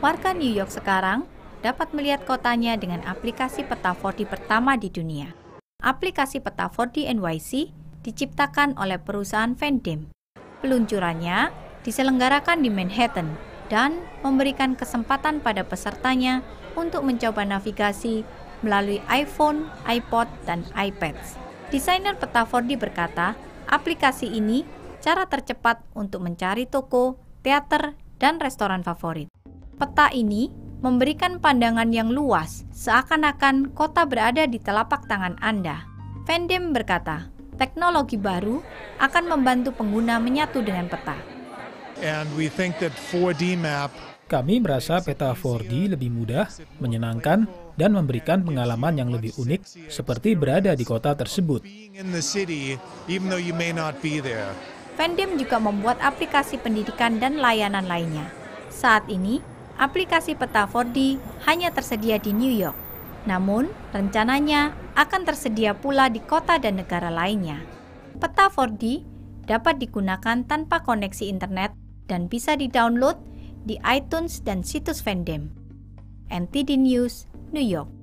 warga New York sekarang dapat melihat kotanya dengan aplikasi peta 4D pertama di dunia. Aplikasi peta 4D NYC diciptakan oleh perusahaan Vendem. Peluncurannya diselenggarakan di Manhattan dan memberikan kesempatan pada pesertanya untuk mencoba navigasi melalui iPhone, iPod, dan iPads. Desainer peta 4D berkata, aplikasi ini cara tercepat untuk mencari toko, teater, dan restoran favorit. Peta ini memberikan pandangan yang luas, seakan-akan kota berada di telapak tangan Anda. Vendem berkata, teknologi baru akan membantu pengguna menyatu dengan peta. And we think that 4D map kami merasa peta 4D lebih mudah, menyenangkan, dan memberikan pengalaman yang lebih unik seperti berada di kota tersebut. Fandom juga membuat aplikasi pendidikan dan layanan lainnya. Saat ini, aplikasi peta 4D hanya tersedia di New York. Namun, rencananya akan tersedia pula di kota dan negara lainnya. Peta 4D dapat digunakan tanpa koneksi internet dan bisa di-download di iTunes dan situs Fandom. NTD News, New York.